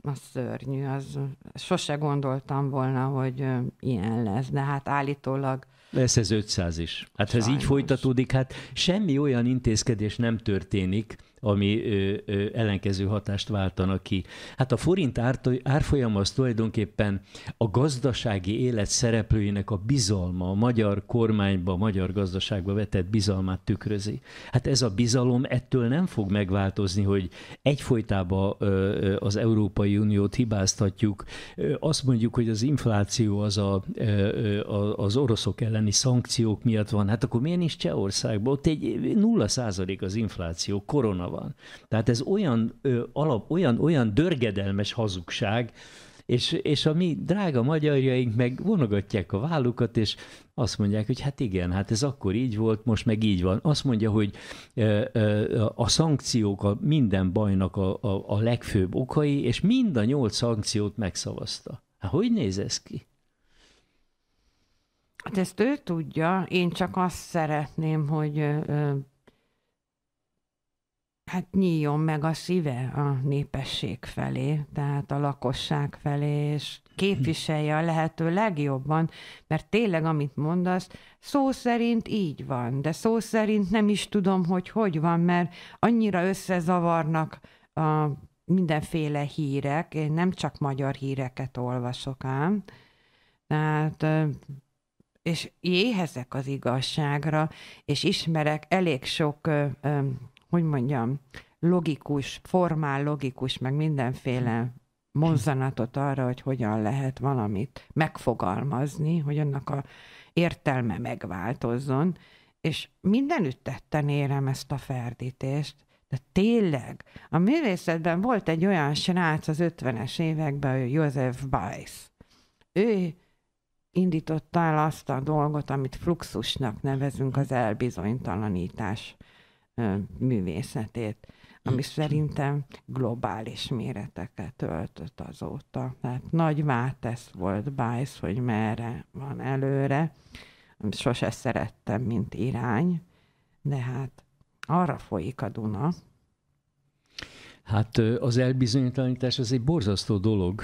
a szörnyű, az sose gondoltam volna, hogy ilyen lesz, de hát állítólag lesz ez 500 is. Hát Sajnos. ha ez így folytatódik, hát semmi olyan intézkedés nem történik, ami ö, ö, ellenkező hatást váltanak ki. Hát a forint árfolyama az tulajdonképpen a gazdasági élet szereplőinek a bizalma, a magyar kormányba, a magyar gazdaságba vetett bizalmát tükrözi. Hát ez a bizalom ettől nem fog megváltozni, hogy egyfolytában az Európai Uniót hibáztatjuk. Azt mondjuk, hogy az infláció az a, a, az oroszok elleni szankciók miatt van. Hát akkor miért nincs Csehországban? Ott egy nulla százalék az infláció, korona van. Tehát ez olyan, ö, alap, olyan, olyan dörgedelmes hazugság, és, és a mi drága magyarjaink meg vonogatják a vállukat, és azt mondják, hogy hát igen, hát ez akkor így volt, most meg így van. Azt mondja, hogy a szankciók a minden bajnak a, a, a legfőbb okai, és mind a nyolc szankciót megszavazta. Hát hogy néz ez ki? Hát ezt ő tudja, én csak azt szeretném, hogy hát nyíljon meg a szíve a népesség felé, tehát a lakosság felé, és képviselje a lehető legjobban, mert tényleg, amit mondasz, szó szerint így van, de szó szerint nem is tudom, hogy hogy van, mert annyira összezavarnak a mindenféle hírek, én nem csak magyar híreket olvasok ám, tehát és éhezek az igazságra, és ismerek elég sok hogy mondjam, logikus, formál logikus, meg mindenféle mozzanatot arra, hogy hogyan lehet valamit megfogalmazni, hogy annak a értelme megváltozzon, és mindenütt tetten érem ezt a ferdítést, de tényleg, a művészetben volt egy olyan srác az 50-es években, ő József Bajsz. Ő indította el azt a dolgot, amit fluxusnak nevezünk az elbizonytalanítás művészetét, ami mm. szerintem globális méreteket öltött azóta. Tehát nagy váltesz volt Bájsz, hogy merre van előre. Sose szerettem, mint irány, de hát arra folyik a Duna, Hát az elbizonytalanítás az egy borzasztó dolog,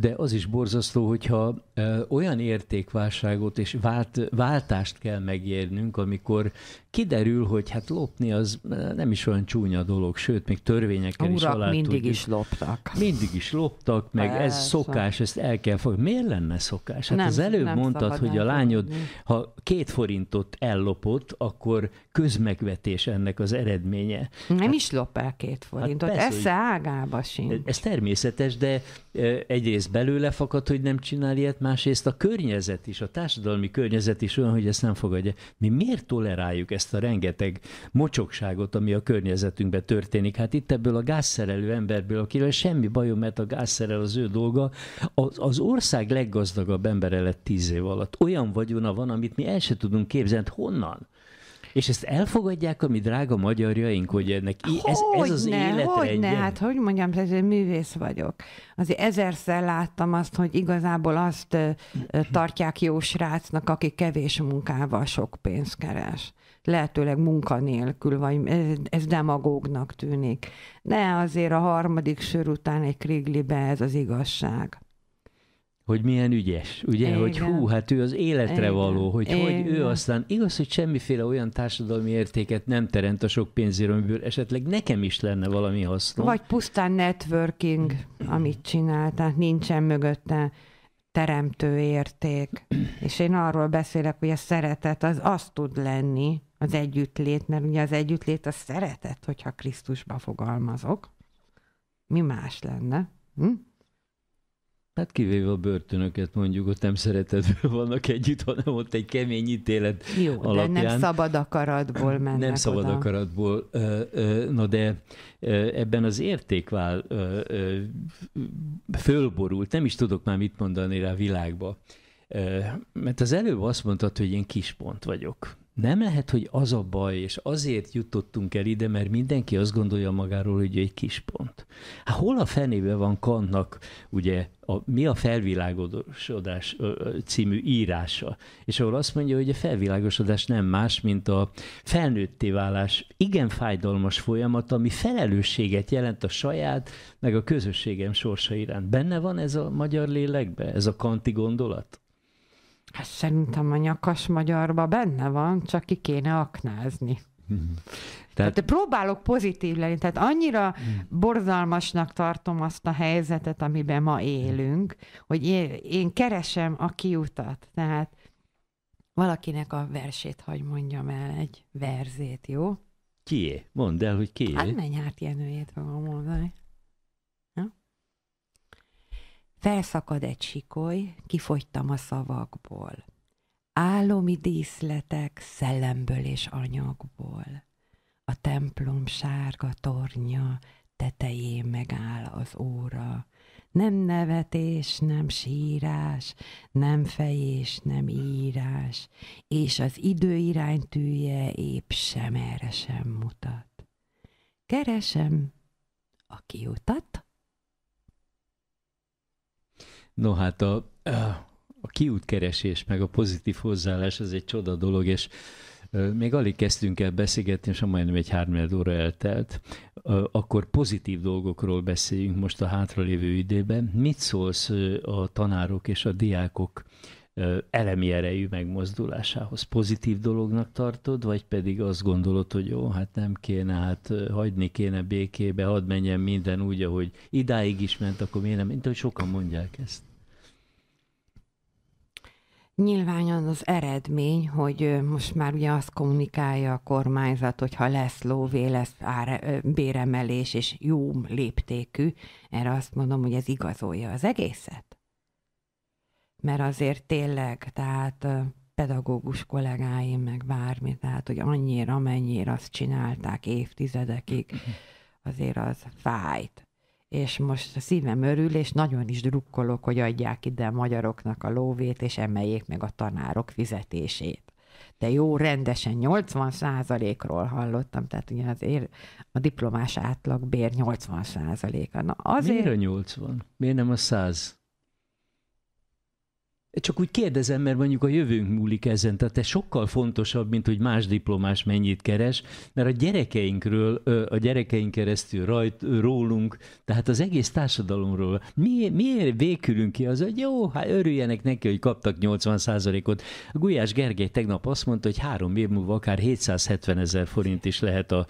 de az is borzasztó, hogyha olyan értékválságot és vált, váltást kell megérnünk, amikor kiderül, hogy hát lopni az eh, nem is olyan csúnya dolog, sőt, még törvényekkel is alá mindig tudni. is loptak. Mindig is loptak, meg Persze. ez szokás, ezt el kell fogni. Miért lenne szokás? Hát nem, az előbb nem mondtad, hogy a lányod, tenni. ha két forintot ellopott, akkor közmegvetés ennek az eredménye. Nem hát, is lop el két hát forintot, hát persze, esze ágába sincs. Ez természetes, de eh, egyrészt belőle fakad, hogy nem csinál ilyet, másrészt a környezet is, a társadalmi környezet is olyan, hogy ezt nem fogadja. Mi miért toleráljuk ezt? ezt a rengeteg mocsokságot, ami a környezetünkben történik. Hát itt ebből a gázszerelő emberből, akivel semmi bajom, mert a gázszerel az ő dolga, az, az ország leggazdagabb embere lett tíz év alatt. Olyan vagyona van, amit mi el se tudunk képzelni, hát honnan? És ezt elfogadják a mi drága magyarjaink, hogy ennek ez, ez az ne, életre hogy ne, hát hogy mondjam, ez egy művész vagyok. Azért ezerszer láttam azt, hogy igazából azt tartják jó srácnak, aki kevés munkával sok pénzt keres lehetőleg munkanélkül, vagy ez demagógnak tűnik. Ne azért a harmadik sör után egy kriglibe ez az igazság hogy milyen ügyes, ugye, Igen. hogy hú, hát ő az életre Igen. való, hogy, Igen. hogy ő aztán, igaz, hogy semmiféle olyan társadalmi értéket nem teremt a sok pénzéről, amiből esetleg nekem is lenne valami hasznom. Vagy pusztán networking, amit csinál, tehát nincsen mögötte teremtő érték. És én arról beszélek, hogy a szeretet az az tud lenni, az együttlét, mert ugye az együttlét a szeretet, hogyha Krisztusba fogalmazok. Mi más lenne? Hm? Hát kivéve a börtönöket mondjuk, ott nem szeretetből vannak együtt, hanem ott egy kemény ítélet Jó, alapján. de nem szabad akaratból mennek Nem szabad oda. akaratból. Na de ebben az értékvál fölborult, nem is tudok már mit mondani rá világba. Mert az előbb azt mondtad, hogy én kispont vagyok nem lehet, hogy az a baj, és azért jutottunk el ide, mert mindenki azt gondolja magáról, hogy egy kis pont. Hát hol a fenébe van Kantnak, ugye, a, mi a felvilágosodás című írása, és ahol azt mondja, hogy a felvilágosodás nem más, mint a felnőtté válás igen fájdalmas folyamat, ami felelősséget jelent a saját, meg a közösségem sorsa iránt. Benne van ez a magyar lélekbe, ez a kanti gondolat? Hát szerintem a nyakas magyarban benne van, csak ki kéne aknázni. Hmm. Tehát... tehát próbálok pozitív lenni, tehát annyira hmm. borzalmasnak tartom azt a helyzetet, amiben ma élünk, hogy én, én keresem a kiutat. Tehát valakinek a versét hagy mondjam el, egy verzét, jó? Kié? Mondd el, hogy kié. Hát menj hát ilyen fogom mondani. Felszakad egy sikoly, kifogytam a szavakból. Álomi díszletek szellemből és anyagból. A templom sárga tornya, tetején megáll az óra. Nem nevetés, nem sírás, nem fejés, nem írás, és az idő iránytűje épp sem erre sem mutat. Keresem a kiutat, No hát a, a kiútkeresés meg a pozitív hozzáállás az egy csoda dolog, és még alig kezdtünk el beszélgetni, és majdnem egy hármelyed óra eltelt, akkor pozitív dolgokról beszéljünk most a hátralévő időben. Mit szólsz a tanárok és a diákok elemi erejű megmozdulásához? Pozitív dolognak tartod, vagy pedig azt gondolod, hogy jó, hát nem kéne, hát hagyni kéne békébe, hadd menjen minden úgy, ahogy idáig is ment, akkor miért nem? Mint hogy sokan mondják ezt. Nyilván az eredmény, hogy most már ugye azt kommunikálja a kormányzat, hogy ha lesz lóvé, lesz ára, béremelés és jó léptékű, erre azt mondom, hogy ez igazolja az egészet. Mert azért tényleg, tehát pedagógus kollégáim, meg bármi, tehát, hogy annyira, mennyire azt csinálták évtizedekig, azért az fájt és most a szívem örül, és nagyon is drukkolok, hogy adják ide a magyaroknak a lóvét, és emeljék meg a tanárok fizetését. De jó, rendesen 80 százalékról hallottam, tehát ugye az ér, a diplomás átlag bér 80 százaléka. Na azért... Miért a 80? Miért nem a 100? Csak úgy kérdezem, mert mondjuk a jövőnk múlik ezen, tehát ez sokkal fontosabb, mint hogy más diplomás mennyit keres, mert a gyerekeinkről, a gyerekeink keresztül rajt, rólunk, tehát az egész társadalomról. Mi, miért vékülünk ki az, hogy jó, hát örüljenek neki, hogy kaptak 80%-ot. A Gulyás Gergely tegnap azt mondta, hogy három év múlva akár 770 ezer forint is lehet a,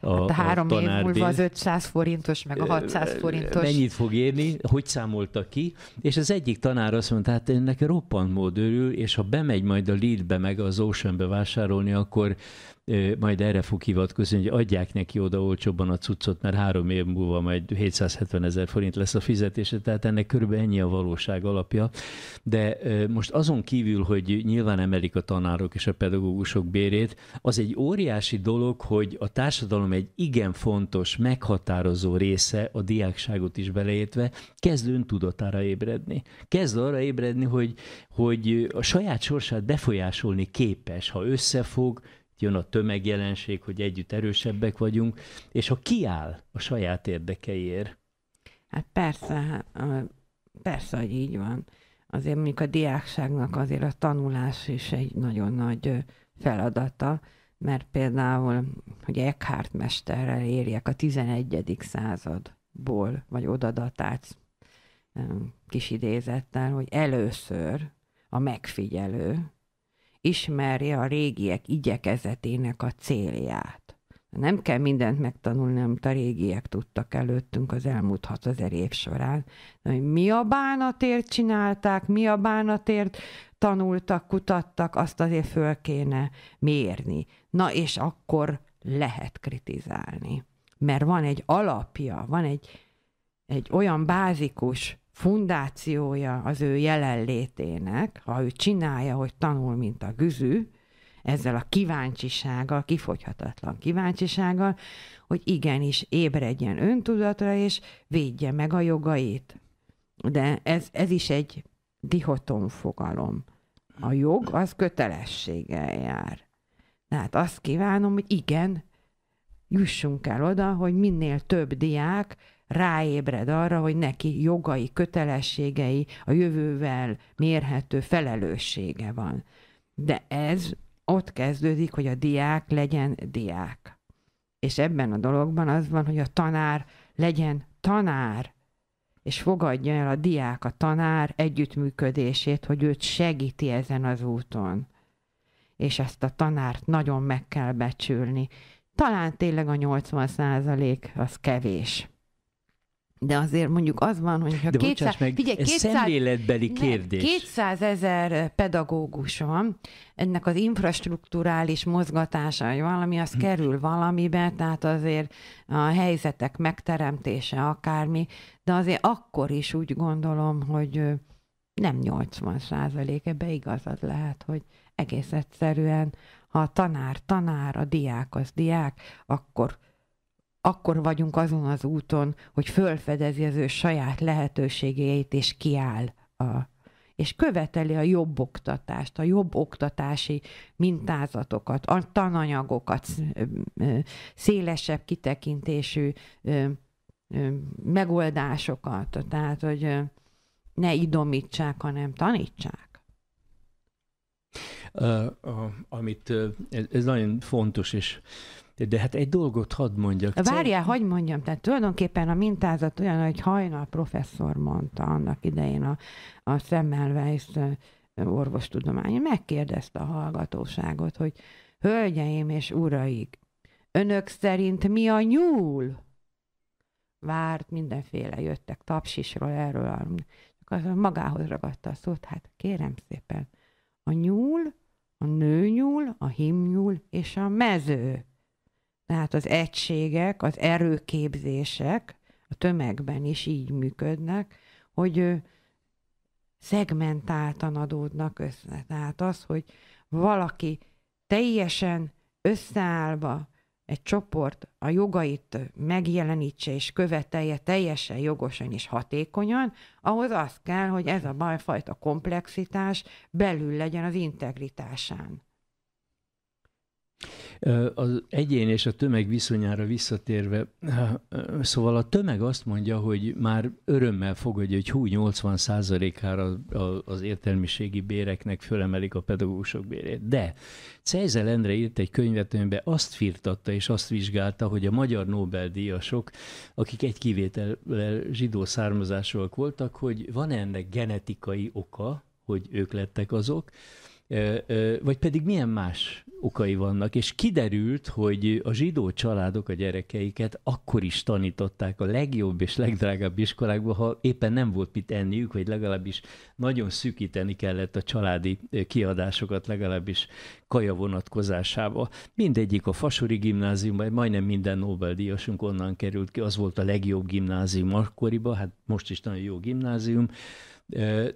a, hát a három a év múlva az 500 forintos, meg a 600 forintos. Mennyit fog érni, hogy számolta ki, és az egyik tanár azt mondta, hát ennek roppant mód örül, és ha bemegy majd a Lidbe meg az Oceanbe vásárolni, akkor majd erre fog hivatkozni, hogy adják neki oda olcsóbban a cuccot, mert három év múlva majd 770 ezer forint lesz a fizetése, tehát ennek körülbelül ennyi a valóság alapja. De most azon kívül, hogy nyilván emelik a tanárok és a pedagógusok bérét, az egy óriási dolog, hogy a társadalom egy igen fontos, meghatározó része, a diákságot is beleértve, kezd öntudatára ébredni. Kezd arra ébredni, hogy, hogy a saját sorsát befolyásolni képes, ha összefog, jön a tömegjelenség, hogy együtt erősebbek vagyunk, és ha kiáll a saját érdekeiért. Hát persze, hát, persze, hogy így van. Azért mondjuk a diákságnak azért a tanulás is egy nagyon nagy feladata, mert például, hogy Eckhart mesterrel érjek a 11. századból, vagy odadatált kis idézettel, hogy először a megfigyelő ismerje a régiek igyekezetének a célját. Nem kell mindent megtanulni, amit a régiek tudtak előttünk az elmúlt 6000 év során. De mi a bánatért csinálták, mi a bánatért tanultak, kutattak, azt azért föl kéne mérni. Na és akkor lehet kritizálni. Mert van egy alapja, van egy, egy olyan bázikus fundációja az ő jelenlétének, ha ő csinálja, hogy tanul, mint a güzű, ezzel a kíváncsisággal, kifogyhatatlan kíváncsisággal, hogy igenis ébredjen öntudatra, és védje meg a jogait. De ez, ez is egy dihotom fogalom. A jog az kötelességgel jár. Tehát azt kívánom, hogy igen, jussunk el oda, hogy minél több diák ráébred arra, hogy neki jogai, kötelességei, a jövővel mérhető felelőssége van. De ez ott kezdődik, hogy a diák legyen diák. És ebben a dologban az van, hogy a tanár legyen tanár, és fogadja el a diák a tanár együttműködését, hogy őt segíti ezen az úton. És ezt a tanárt nagyon meg kell becsülni. Talán tényleg a 80 az kevés. De azért mondjuk az van, hogy ha 200, meg, figyelj, 200, szemléletbeli kérdés. 200 ezer pedagógus van, ennek az infrastruktúrális mozgatása, hogy valami az hm. kerül valamibe, tehát azért a helyzetek megteremtése akármi, de azért akkor is úgy gondolom, hogy nem 80 százalék, ebbe igazad lehet, hogy egész egyszerűen, ha a tanár tanár, a diák az diák, akkor akkor vagyunk azon az úton, hogy fölfedezi az ő saját lehetőségeit, és kiáll a és követeli a jobb oktatást, a jobb oktatási mintázatokat, a tananyagokat, szélesebb kitekintésű megoldásokat, tehát, hogy ne idomítsák, hanem tanítsák. Uh, amit ez, ez nagyon fontos, és de hát egy dolgot hadd mondjak. Várjál, hagyd mondjam, tehát tulajdonképpen a mintázat olyan, hogy hajnal professzor mondta annak idején a, a Semmelweis orvostudomány. Megkérdezte a hallgatóságot, hogy hölgyeim és uraik, önök szerint mi a nyúl? Várt, mindenféle jöttek tapsisról, erről, Akkor magához ragadta a szót, hát kérem szépen, a nyúl, a nőnyúl, a himnyúl és a mező. Tehát az egységek, az erőképzések a tömegben is így működnek, hogy szegmentáltan adódnak össze. Tehát az, hogy valaki teljesen összeállva egy csoport a jogait megjelenítse és követelje teljesen jogosan és hatékonyan, ahhoz az kell, hogy ez a bajfajta komplexitás belül legyen az integritásán. Az egyén és a tömeg viszonyára visszatérve, szóval a tömeg azt mondja, hogy már örömmel fogadja, hogy hú, 80%-ára az értelmiségi béreknek fölemelik a pedagógusok bérét. De Cejzel Endre írt egy könyvet, amiben azt firtatta és azt vizsgálta, hogy a magyar Nobel-díjasok, akik egy kivétellel zsidó származásúak voltak, hogy van -e ennek genetikai oka, hogy ők lettek azok, vagy pedig milyen más okai vannak, és kiderült, hogy a zsidó családok a gyerekeiket akkor is tanították a legjobb és legdrágább iskolákba, ha éppen nem volt mit enniük, vagy legalábbis nagyon szűkíteni kellett a családi kiadásokat, legalábbis kaja vonatkozásába. Mindegyik a Fasori gimnáziumban, majdnem minden Nobel-díjasunk onnan került ki, az volt a legjobb gimnázium akkoriban, hát most is nagyon jó gimnázium.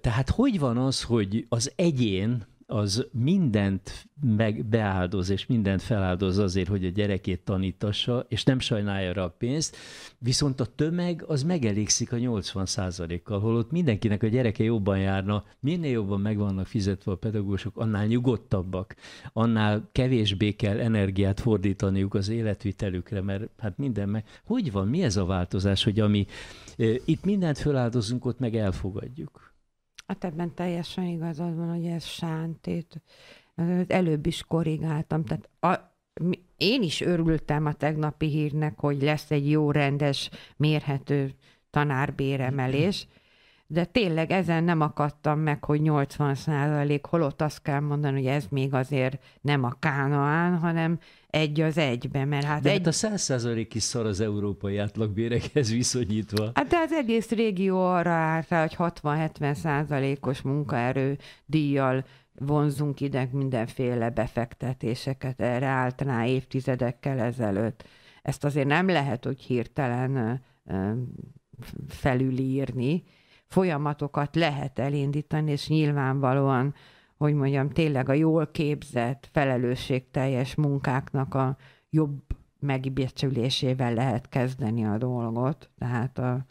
Tehát hogy van az, hogy az egyén, az mindent meg beáldoz, és mindent feláldoz azért, hogy a gyerekét tanítassa, és nem sajnálja rá a pénzt, viszont a tömeg az megelégszik a 80%-kal, holott mindenkinek a gyereke jobban járna, minél jobban meg vannak fizetve a pedagógusok, annál nyugodtabbak, annál kevésbé kell energiát fordítaniuk az életvitelükre, mert hát minden meg... Hogy van, mi ez a változás, hogy ami eh, itt mindent feláldozunk, ott meg elfogadjuk? Hát ebben teljesen igazad van, hogy ez sántét. Előbb is korrigáltam. Tehát a, én is örültem a tegnapi hírnek, hogy lesz egy jó, rendes, mérhető tanárbéremelés. Mm de tényleg ezen nem akadtam meg, hogy 80 százalék, holott azt kell mondani, hogy ez még azért nem a kánaán, hanem egy az egybe, mert hát... De egy... hát a 100 százalék is szar az európai átlagbérekhez viszonyítva. Hát de az egész régió arra állt rá, hogy 60-70 százalékos munkaerő díjjal vonzunk ide mindenféle befektetéseket, erre állt rá évtizedekkel ezelőtt. Ezt azért nem lehet, hogy hirtelen felülírni, folyamatokat lehet elindítani, és nyilvánvalóan, hogy mondjam, tényleg a jól képzett, felelősségteljes munkáknak a jobb megibércsülésével lehet kezdeni a dolgot. Tehát a,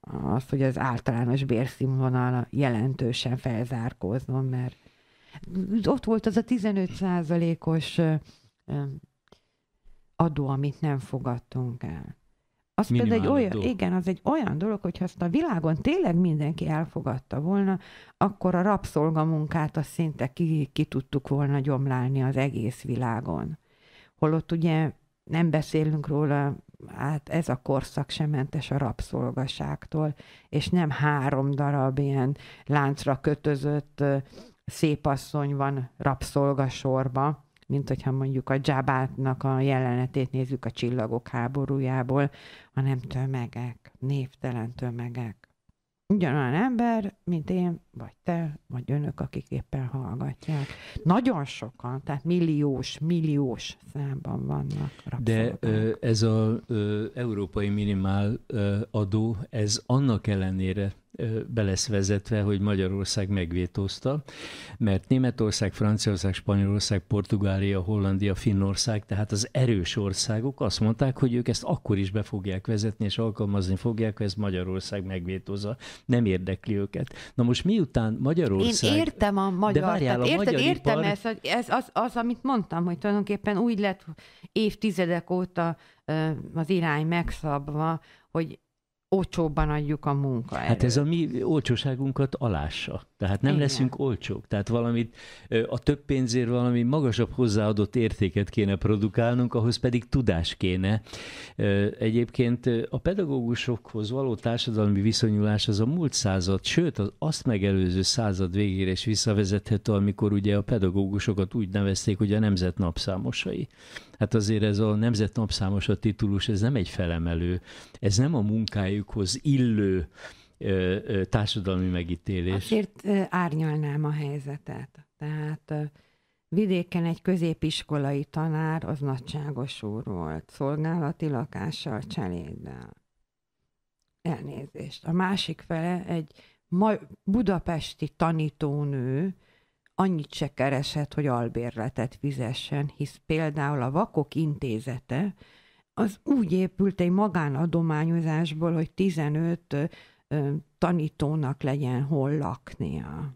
az, hogy az általános bérszínvonal jelentősen felzárkóznom, mert ott volt az a 15 os adó, amit nem fogadtunk el. Az például egy olyan, dolog. igen, az egy olyan dolog, hogyha ezt a világon tényleg mindenki elfogadta volna, akkor a rabszolgamunkát azt szinte ki, ki tudtuk volna gyomlálni az egész világon. Holott ugye nem beszélünk róla, hát ez a korszak sem mentes a rabszolgaságtól, és nem három darab ilyen láncra kötözött szépasszony van rabszolgasorba, mint hogyha mondjuk a dzsábátnak a jelenetét nézzük a csillagok háborújából, hanem tömegek, névtelen tömegek. Ugyanolyan ember, mint én, vagy te, vagy önök, akik éppen hallgatják. Nagyon sokan, tehát milliós, milliós számban vannak. Rabszolgák. De ez az európai minimál adó, ez annak ellenére be lesz vezetve, hogy Magyarország megvétózta, mert Németország, Franciaország, Spanyolország, Portugália, Hollandia, Finnország, tehát az erős országok azt mondták, hogy ők ezt akkor is be fogják vezetni és alkalmazni fogják, ha ezt Magyarország megvétózza. Nem érdekli őket. Na most miután Magyarország... Én értem a magyar... De várjál, tehát érted, magyar értem ipar... ezt, ez az, az, amit mondtam, hogy tulajdonképpen úgy lett évtizedek óta az irány megszabva, hogy olcsóbban adjuk a munkaerőt. Hát ez a mi olcsóságunkat alássa. Tehát nem Igen. leszünk olcsók. Tehát valamit a több pénzért valami magasabb hozzáadott értéket kéne produkálnunk, ahhoz pedig tudás kéne. Egyébként a pedagógusokhoz való társadalmi viszonyulás az a múlt század, sőt az azt megelőző század végére is visszavezethető, amikor ugye a pedagógusokat úgy nevezték, hogy a nemzet napszámosai hát azért ez a nemzet napszámos a titulus, ez nem egy felemelő, ez nem a munkájukhoz illő társadalmi megítélés. Azért árnyalnám a helyzetet. Tehát vidéken egy középiskolai tanár az nagyságos úr volt, szolgálati lakással, cseléddel. Elnézést. A másik fele egy ma- budapesti tanítónő, annyit se keresett, hogy albérletet fizessen, hisz például a Vakok Intézete az úgy épült egy magánadományozásból, hogy 15 tanítónak legyen hol laknia.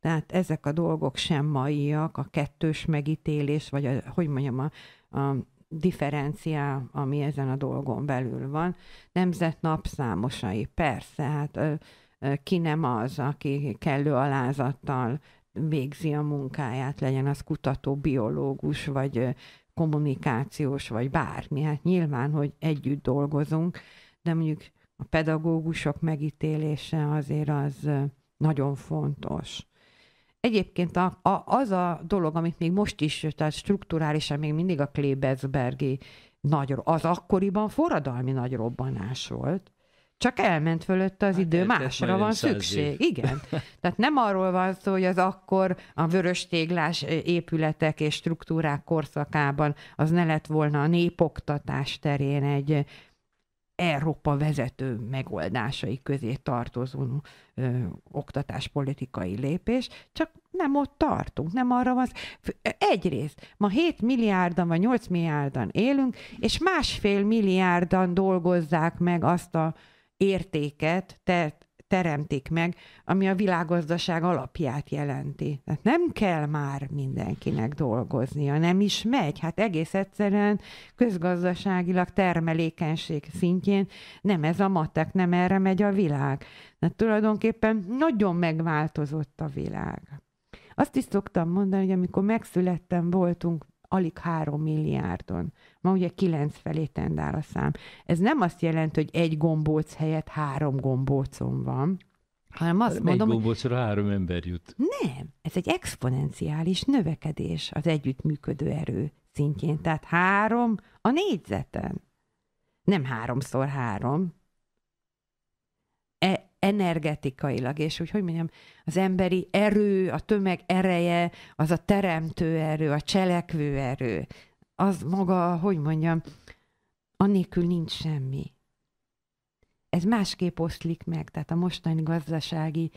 Tehát ezek a dolgok sem maiak, a kettős megítélés, vagy a, hogy mondjam, a, a differenciá, ami ezen a dolgon belül van. Nemzet napszámosai, persze, hát ki nem az, aki kellő alázattal végzi a munkáját, legyen az kutató, biológus, vagy kommunikációs, vagy bármi. Hát nyilván, hogy együtt dolgozunk, de mondjuk a pedagógusok megítélése azért az nagyon fontos. Egyébként a, a, az a dolog, amit még most is, tehát strukturálisan még mindig a Klebersbergi nagy, az akkoriban forradalmi nagy robbanás volt, csak elment fölött az hát idő, másra van szükség. Év. Igen. Tehát nem arról van szó, hogy az akkor a vörös téglás épületek és struktúrák korszakában az ne lett volna a népoktatás terén egy Európa vezető megoldásai közé tartozó ö, oktatáspolitikai lépés, csak nem ott tartunk, nem arra van. Egyrészt ma 7 milliárdan vagy 8 milliárdan élünk, és másfél milliárdan dolgozzák meg azt a értéket ter- teremtik meg, ami a világgazdaság alapját jelenti. Tehát nem kell már mindenkinek dolgoznia, nem is megy. Hát egész egyszerűen közgazdaságilag termelékenység szintjén nem ez a matek, nem erre megy a világ. Tehát tulajdonképpen nagyon megváltozott a világ. Azt is szoktam mondani, hogy amikor megszülettem, voltunk alig három milliárdon. Ma ugye kilenc felé tendál a szám. Ez nem azt jelenti, hogy egy gombóc helyett három gombócom van, hanem azt egy mondom, gombócra hogy... három ember jut. Nem, ez egy exponenciális növekedés az együttműködő erő szintjén. Tehát három a négyzeten. Nem háromszor három. E, energetikailag, és úgy, hogy mondjam, az emberi erő, a tömeg ereje, az a teremtő erő, a cselekvő erő az maga, hogy mondjam, annélkül nincs semmi. Ez másképp oszlik meg, tehát a mostani gazdasági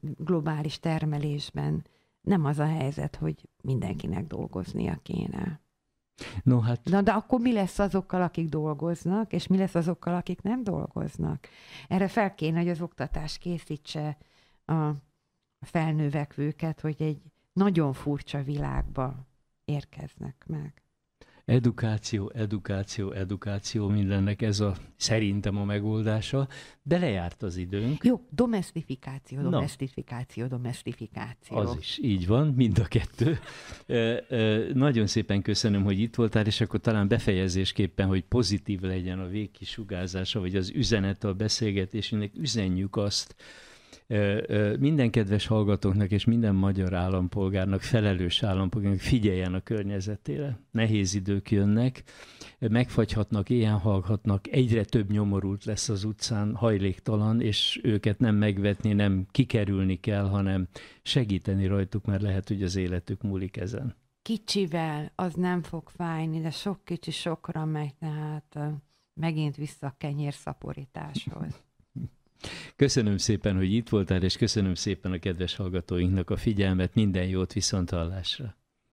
globális termelésben nem az a helyzet, hogy mindenkinek dolgoznia kéne. No, hát... Na, de akkor mi lesz azokkal, akik dolgoznak, és mi lesz azokkal, akik nem dolgoznak? Erre fel kéne, hogy az oktatás készítse a felnövekvőket, hogy egy nagyon furcsa világba érkeznek meg. Edukáció, edukáció, edukáció mindennek ez a szerintem a megoldása, de lejárt az időnk. Jó, domestifikáció, domestifikáció, domestifikáció. Az is, így van, mind a kettő. E, e, nagyon szépen köszönöm, hogy itt voltál, és akkor talán befejezésképpen, hogy pozitív legyen a végkisugázása, vagy az üzenet a beszélgetésének, üzenjük azt, minden kedves hallgatóknak és minden magyar állampolgárnak, felelős állampolgárnak figyeljen a környezetére. Nehéz idők jönnek, megfagyhatnak, ilyen hallhatnak. egyre több nyomorult lesz az utcán, hajléktalan, és őket nem megvetni, nem kikerülni kell, hanem segíteni rajtuk, mert lehet, hogy az életük múlik ezen. Kicsivel az nem fog fájni, de sok kicsi sokra megy, tehát megint vissza a kenyérszaporításhoz. Köszönöm szépen, hogy itt voltál, és köszönöm szépen a kedves hallgatóinknak a figyelmet. Minden jót viszont hallásra!